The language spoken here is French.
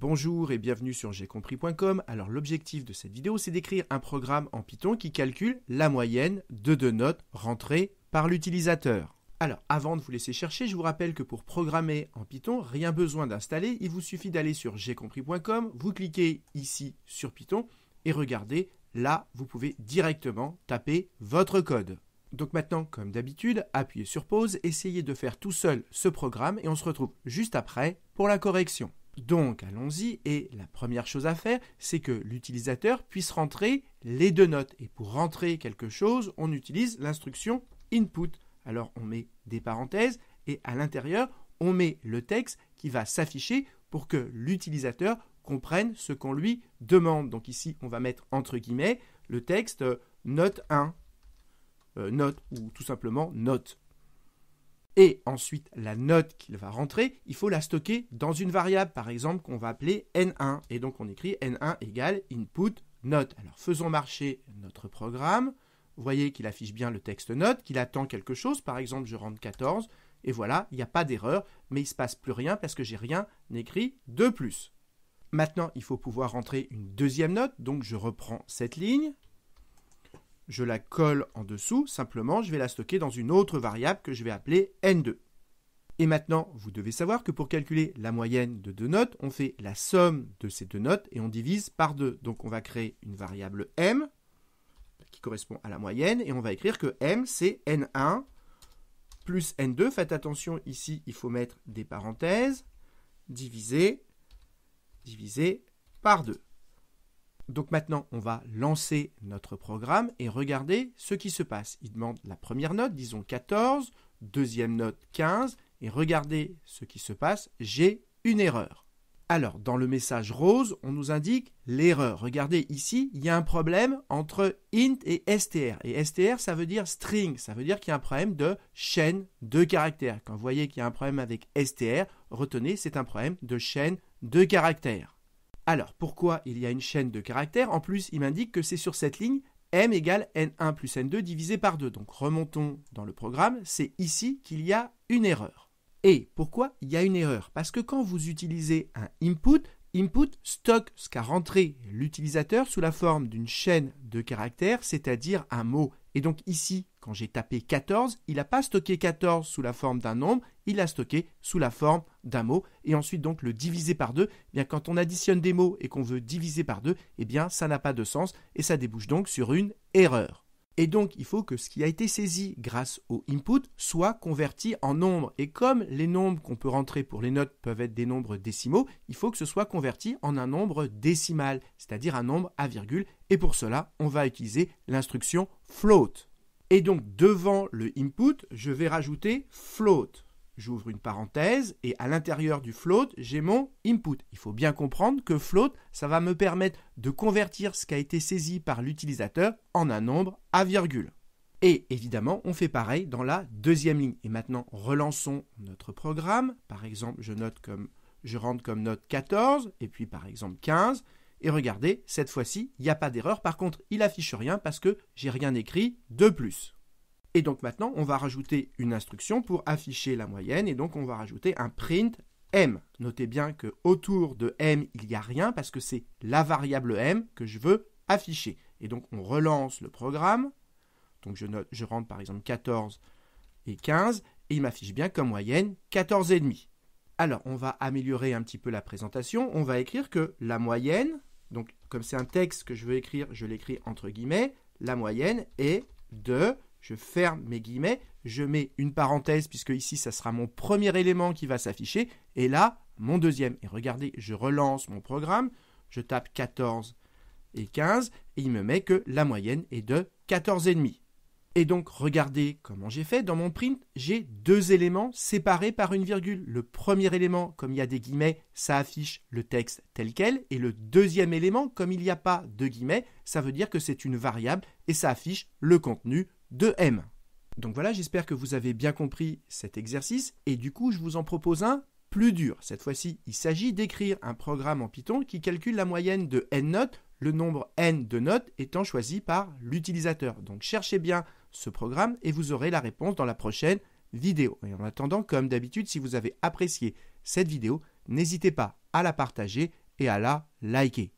Bonjour et bienvenue sur compris.com. Alors l'objectif de cette vidéo c'est d'écrire un programme en Python qui calcule la moyenne de deux notes rentrées par l'utilisateur. Alors avant de vous laisser chercher, je vous rappelle que pour programmer en Python, rien besoin d'installer, il vous suffit d'aller sur compris.com, vous cliquez ici sur Python et regardez, là vous pouvez directement taper votre code. Donc maintenant, comme d'habitude, appuyez sur pause, essayez de faire tout seul ce programme et on se retrouve juste après pour la correction. Donc allons-y et la première chose à faire, c'est que l'utilisateur puisse rentrer les deux notes. Et pour rentrer quelque chose, on utilise l'instruction input. Alors on met des parenthèses et à l'intérieur, on met le texte qui va s'afficher pour que l'utilisateur comprenne ce qu'on lui demande. Donc ici, on va mettre entre guillemets le texte euh, note 1, euh, note ou tout simplement note et ensuite la note qu'il va rentrer, il faut la stocker dans une variable, par exemple, qu'on va appeler n1. Et donc on écrit n1 égale input note. Alors faisons marcher notre programme. Vous voyez qu'il affiche bien le texte note, qu'il attend quelque chose. Par exemple, je rentre 14. Et voilà, il n'y a pas d'erreur, mais il ne se passe plus rien parce que j'ai rien écrit de plus. Maintenant, il faut pouvoir rentrer une deuxième note, donc je reprends cette ligne, je la colle en dessous, simplement je vais la stocker dans une autre variable que je vais appeler n2. Et maintenant, vous devez savoir que pour calculer la moyenne de deux notes, on fait la somme de ces deux notes et on divise par deux. Donc on va créer une variable m qui correspond à la moyenne et on va écrire que m c'est n1 plus n2. Faites attention ici, il faut mettre des parenthèses, divisé, divisé par deux. Donc maintenant, on va lancer notre programme et regarder ce qui se passe. Il demande la première note, disons 14, deuxième note 15, et regardez ce qui se passe, j'ai une erreur. Alors, dans le message rose, on nous indique l'erreur. Regardez ici, il y a un problème entre int et str. Et str, ça veut dire string, ça veut dire qu'il y a un problème de chaîne de caractères. Quand vous voyez qu'il y a un problème avec str, retenez, c'est un problème de chaîne de caractères. Alors, pourquoi il y a une chaîne de caractères En plus, il m'indique que c'est sur cette ligne m égale n1 plus n2 divisé par 2. Donc remontons dans le programme, c'est ici qu'il y a une erreur. Et pourquoi il y a une erreur Parce que quand vous utilisez un input, Input stocke ce qu'a rentré l'utilisateur sous la forme d'une chaîne de caractères, c'est-à-dire un mot. Et donc ici, quand j'ai tapé 14, il n'a pas stocké 14 sous la forme d'un nombre, il l'a stocké sous la forme d'un mot. Et ensuite, donc, le diviser par deux, eh bien, quand on additionne des mots et qu'on veut diviser par deux, eh bien, ça n'a pas de sens et ça débouche donc sur une erreur. Et donc, il faut que ce qui a été saisi grâce au input soit converti en nombre. Et comme les nombres qu'on peut rentrer pour les notes peuvent être des nombres décimaux, il faut que ce soit converti en un nombre décimal, c'est-à-dire un nombre à virgule. Et pour cela, on va utiliser l'instruction float. Et donc, devant le input, je vais rajouter float. J'ouvre une parenthèse et à l'intérieur du float, j'ai mon input. Il faut bien comprendre que float, ça va me permettre de convertir ce qui a été saisi par l'utilisateur en un nombre à virgule. Et évidemment, on fait pareil dans la deuxième ligne. Et maintenant, relançons notre programme. Par exemple, je note comme je rentre comme note 14 et puis par exemple 15. Et regardez, cette fois-ci, il n'y a pas d'erreur. Par contre, il affiche rien parce que j'ai rien écrit de plus. Et donc maintenant, on va rajouter une instruction pour afficher la moyenne, et donc on va rajouter un print m. Notez bien que autour de m, il n'y a rien, parce que c'est la variable m que je veux afficher. Et donc on relance le programme, donc je, je rentre par exemple 14 et 15, et il m'affiche bien comme moyenne 14,5. Alors on va améliorer un petit peu la présentation, on va écrire que la moyenne, donc comme c'est un texte que je veux écrire, je l'écris entre guillemets, la moyenne est de je ferme mes guillemets, je mets une parenthèse puisque ici ça sera mon premier élément qui va s'afficher et là mon deuxième. Et regardez, je relance mon programme, je tape 14 et 15 et il me met que la moyenne est de 14,5. Et donc regardez comment j'ai fait dans mon print, j'ai deux éléments séparés par une virgule. Le premier élément, comme il y a des guillemets, ça affiche le texte tel quel et le deuxième élément, comme il n'y a pas de guillemets, ça veut dire que c'est une variable et ça affiche le contenu de M. Donc voilà, j'espère que vous avez bien compris cet exercice et du coup, je vous en propose un plus dur. Cette fois-ci, il s'agit d'écrire un programme en Python qui calcule la moyenne de n notes, le nombre n de notes étant choisi par l'utilisateur. Donc cherchez bien ce programme et vous aurez la réponse dans la prochaine vidéo. Et en attendant, comme d'habitude, si vous avez apprécié cette vidéo, n'hésitez pas à la partager et à la liker.